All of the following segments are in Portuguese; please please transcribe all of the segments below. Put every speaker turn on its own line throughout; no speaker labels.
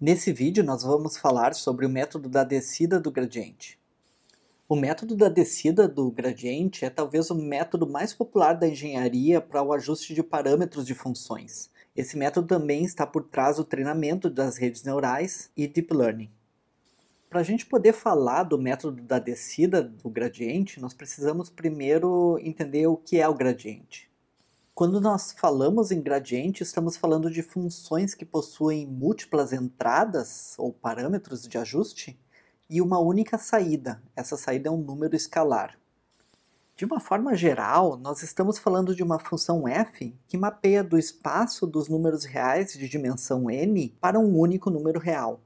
Nesse vídeo nós vamos falar sobre o método da descida do gradiente. O método da descida do gradiente é talvez o método mais popular da engenharia para o ajuste de parâmetros de funções. Esse método também está por trás do treinamento das redes neurais e deep learning. Para a gente poder falar do método da descida do gradiente, nós precisamos primeiro entender o que é o gradiente. Quando nós falamos em gradiente, estamos falando de funções que possuem múltiplas entradas ou parâmetros de ajuste e uma única saída. Essa saída é um número escalar. De uma forma geral, nós estamos falando de uma função f que mapeia do espaço dos números reais de dimensão n para um único número real.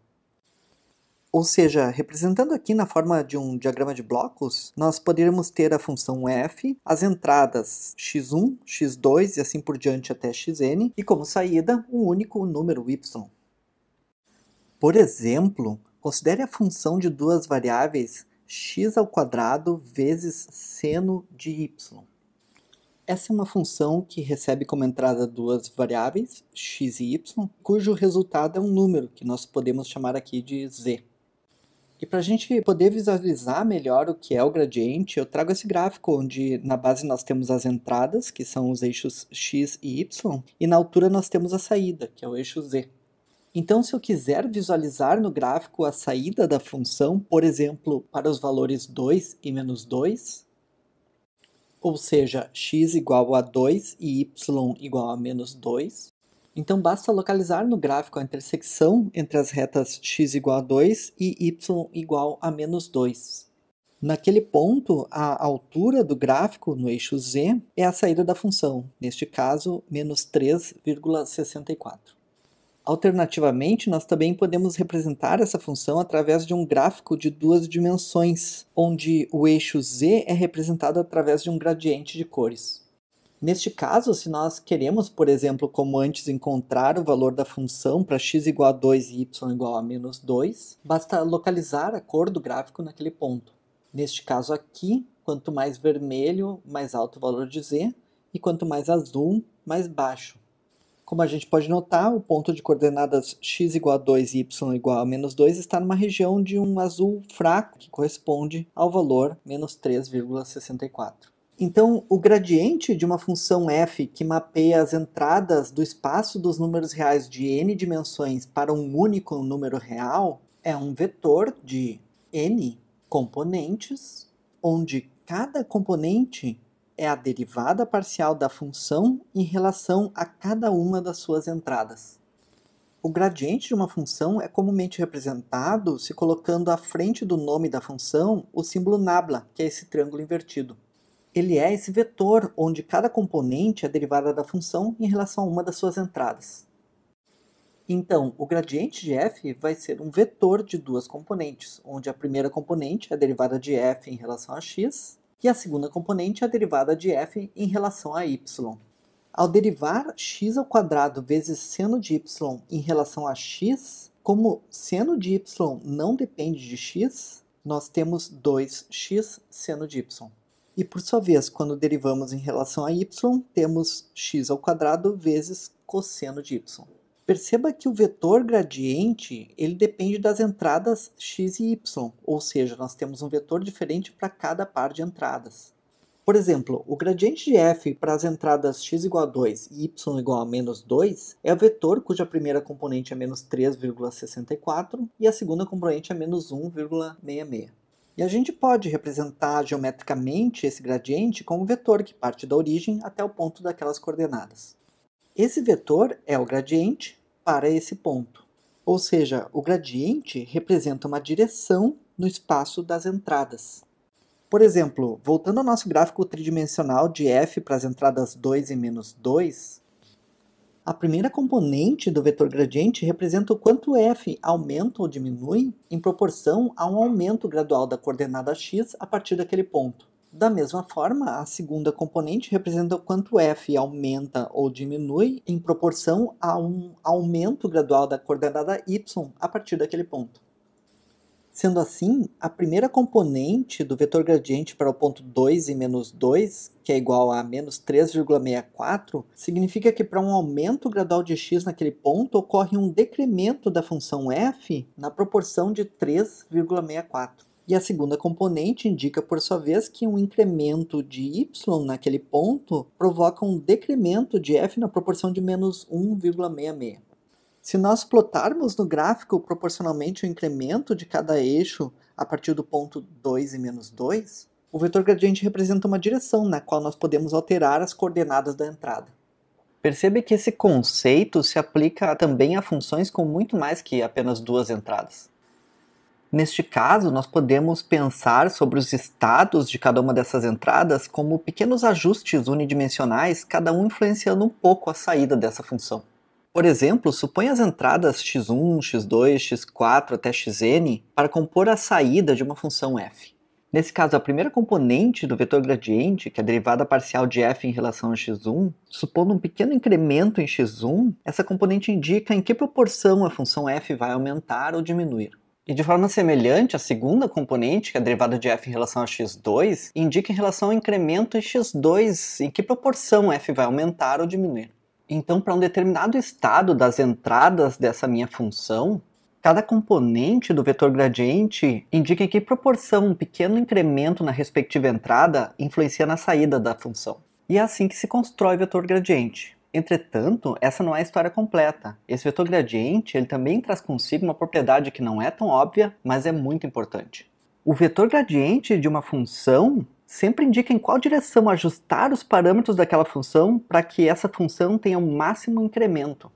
Ou seja, representando aqui na forma de um diagrama de blocos, nós poderíamos ter a função f, as entradas x1, x2 e assim por diante até xn, e como saída, um único número y. Por exemplo, considere a função de duas variáveis x ao quadrado vezes seno de y. Essa é uma função que recebe como entrada duas variáveis, x e y, cujo resultado é um número, que nós podemos chamar aqui de z. E para a gente poder visualizar melhor o que é o gradiente, eu trago esse gráfico onde na base nós temos as entradas, que são os eixos x e y, e na altura nós temos a saída, que é o eixo z. Então, se eu quiser visualizar no gráfico a saída da função, por exemplo, para os valores 2 e menos 2, ou seja, x igual a 2 e y igual a menos 2, então basta localizar no gráfico a intersecção entre as retas x igual a 2 e y igual a menos 2. Naquele ponto, a altura do gráfico no eixo z é a saída da função, neste caso, menos 3,64. Alternativamente, nós também podemos representar essa função através de um gráfico de duas dimensões, onde o eixo z é representado através de um gradiente de cores. Neste caso, se nós queremos, por exemplo, como antes, encontrar o valor da função para x igual a 2 e y igual a menos 2, basta localizar a cor do gráfico naquele ponto. Neste caso aqui, quanto mais vermelho, mais alto o valor de z, e quanto mais azul, mais baixo. Como a gente pode notar, o ponto de coordenadas x igual a 2 e y igual a menos 2 está numa região de um azul fraco, que corresponde ao valor menos 3,64. Então, o gradiente de uma função f que mapeia as entradas do espaço dos números reais de n dimensões para um único número real é um vetor de n componentes, onde cada componente é a derivada parcial da função em relação a cada uma das suas entradas. O gradiente de uma função é comumente representado se colocando à frente do nome da função o símbolo nabla, que é esse triângulo invertido ele é esse vetor onde cada componente é derivada da função em relação a uma das suas entradas. Então, o gradiente de f vai ser um vetor de duas componentes, onde a primeira componente é a derivada de f em relação a x, e a segunda componente é a derivada de f em relação a y. Ao derivar x ao quadrado vezes seno de y em relação a x, como seno de y não depende de x, nós temos 2x seno de y. E por sua vez, quando derivamos em relação a y, temos x ao quadrado vezes cosseno de y. Perceba que o vetor gradiente ele depende das entradas x e y, ou seja, nós temos um vetor diferente para cada par de entradas. Por exemplo, o gradiente de f para as entradas x igual a 2 e y igual a menos 2 é o vetor cuja primeira componente é menos 3,64 e a segunda componente é menos 1,66. E a gente pode representar geometricamente esse gradiente como um vetor que parte da origem até o ponto daquelas coordenadas. Esse vetor é o gradiente para esse ponto. Ou seja, o gradiente representa uma direção no espaço das entradas. Por exemplo, voltando ao nosso gráfico tridimensional de f para as entradas 2 e menos 2, a primeira componente do vetor gradiente representa o quanto f aumenta ou diminui em proporção a um aumento gradual da coordenada x a partir daquele ponto. Da mesma forma, a segunda componente representa o quanto f aumenta ou diminui em proporção a um aumento gradual da coordenada y a partir daquele ponto. Sendo assim, a primeira componente do vetor gradiente para o ponto 2 e menos 2, que é igual a menos 3,64, significa que para um aumento gradual de x naquele ponto ocorre um decremento da função f na proporção de 3,64. E a segunda componente indica, por sua vez, que um incremento de y naquele ponto provoca um decremento de f na proporção de menos 1,66. Se nós plotarmos no gráfico proporcionalmente o incremento de cada eixo a partir do ponto 2 e menos 2, o vetor gradiente representa uma direção na qual nós podemos alterar as coordenadas da entrada. Percebe que esse conceito se aplica também a funções com muito mais que apenas duas entradas. Neste caso, nós podemos pensar sobre os estados de cada uma dessas entradas como pequenos ajustes unidimensionais, cada um influenciando um pouco a saída dessa função. Por exemplo, suponha as entradas x1, x2, x4 até xn para compor a saída de uma função f. Nesse caso, a primeira componente do vetor gradiente, que é a derivada parcial de f em relação a x1, supondo um pequeno incremento em x1, essa componente indica em que proporção a função f vai aumentar ou diminuir. E de forma semelhante, a segunda componente, que é a derivada de f em relação a x2, indica em relação ao incremento em x2 em que proporção f vai aumentar ou diminuir. Então, para um determinado estado das entradas dessa minha função, cada componente do vetor gradiente indica em que proporção um pequeno incremento na respectiva entrada influencia na saída da função. E é assim que se constrói o vetor gradiente. Entretanto, essa não é a história completa. Esse vetor gradiente ele também traz consigo uma propriedade que não é tão óbvia, mas é muito importante. O vetor gradiente de uma função sempre indica em qual direção ajustar os parâmetros daquela função para que essa função tenha o um máximo incremento.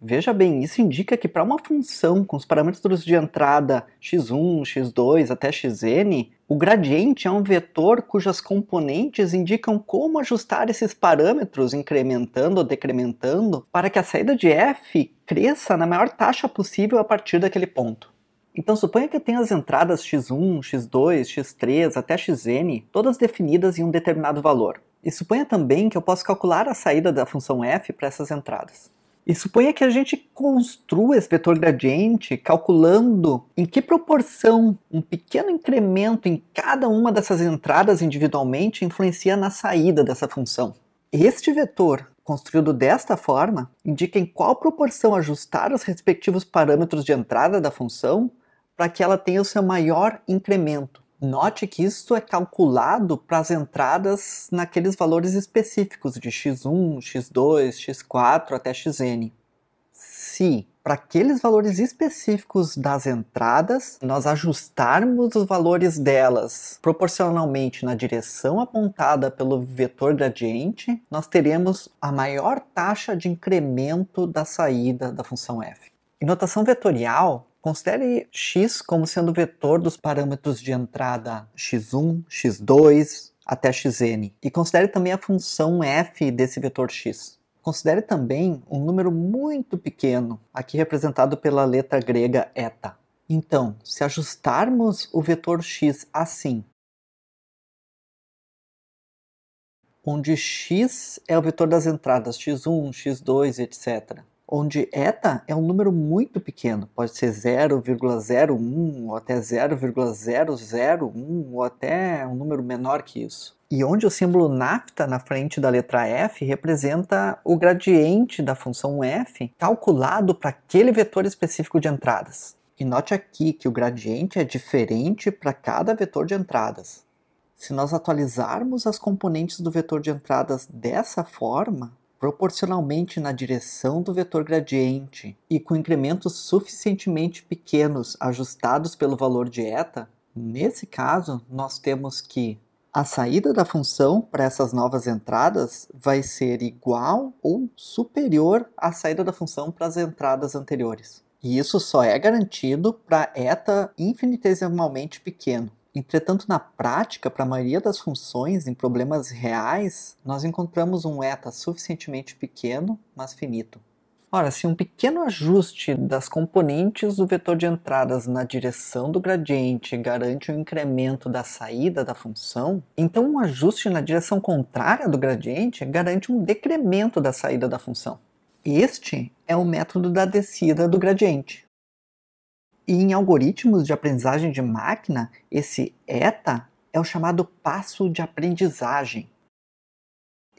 Veja bem, isso indica que para uma função com os parâmetros de entrada x1, x2 até xn, o gradiente é um vetor cujas componentes indicam como ajustar esses parâmetros, incrementando ou decrementando, para que a saída de f cresça na maior taxa possível a partir daquele ponto. Então suponha que eu tenha as entradas x1, x2, x3 até xn, todas definidas em um determinado valor. E suponha também que eu posso calcular a saída da função f para essas entradas. E suponha que a gente construa esse vetor gradiente calculando em que proporção um pequeno incremento em cada uma dessas entradas individualmente influencia na saída dessa função. Este vetor, construído desta forma, indica em qual proporção ajustar os respectivos parâmetros de entrada da função para que ela tenha o seu maior incremento. Note que isso é calculado para as entradas naqueles valores específicos de x1, x2, x4 até xn. Se para aqueles valores específicos das entradas, nós ajustarmos os valores delas proporcionalmente na direção apontada pelo vetor gradiente, nós teremos a maior taxa de incremento da saída da função f. Em notação vetorial, Considere x como sendo o vetor dos parâmetros de entrada x1, x2 até xn. E considere também a função f desse vetor x. Considere também um número muito pequeno, aqui representado pela letra grega eta. Então, se ajustarmos o vetor x assim, onde x é o vetor das entradas x1, x2, etc onde eta é um número muito pequeno, pode ser 0,01 ou até 0,001 ou até um número menor que isso. E onde o símbolo nafta na frente da letra f representa o gradiente da função f calculado para aquele vetor específico de entradas. E note aqui que o gradiente é diferente para cada vetor de entradas. Se nós atualizarmos as componentes do vetor de entradas dessa forma, proporcionalmente na direção do vetor gradiente e com incrementos suficientemente pequenos ajustados pelo valor de eta, nesse caso nós temos que a saída da função para essas novas entradas vai ser igual ou superior à saída da função para as entradas anteriores. E isso só é garantido para eta infinitesimalmente pequeno. Entretanto, na prática, para a maioria das funções em problemas reais, nós encontramos um eta suficientemente pequeno, mas finito. Ora, se um pequeno ajuste das componentes do vetor de entradas na direção do gradiente garante um incremento da saída da função, então um ajuste na direção contrária do gradiente garante um decremento da saída da função. Este é o método da descida do gradiente. E em algoritmos de aprendizagem de máquina, esse eta é o chamado passo de aprendizagem.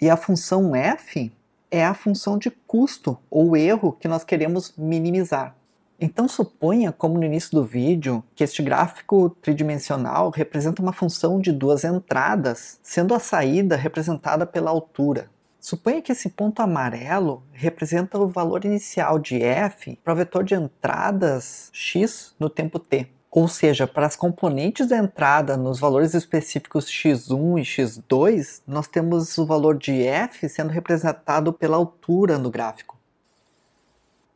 E a função f é a função de custo ou erro que nós queremos minimizar. Então suponha, como no início do vídeo, que este gráfico tridimensional representa uma função de duas entradas, sendo a saída representada pela altura. Suponha que esse ponto amarelo representa o valor inicial de f para o vetor de entradas x no tempo t. Ou seja, para as componentes da entrada nos valores específicos x1 e x2, nós temos o valor de f sendo representado pela altura no gráfico.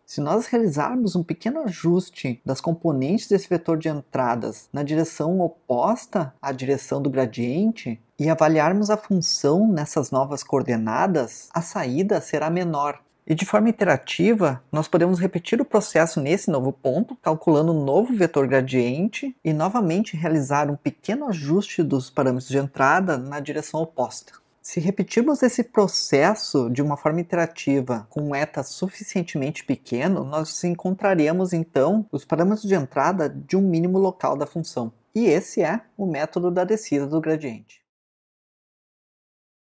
Se nós realizarmos um pequeno ajuste das componentes desse vetor de entradas na direção oposta à direção do gradiente e avaliarmos a função nessas novas coordenadas, a saída será menor. E de forma iterativa, nós podemos repetir o processo nesse novo ponto, calculando um novo vetor gradiente e novamente realizar um pequeno ajuste dos parâmetros de entrada na direção oposta. Se repetirmos esse processo de uma forma interativa com um eta suficientemente pequeno, nós encontraremos então os parâmetros de entrada de um mínimo local da função. E esse é o método da descida do gradiente.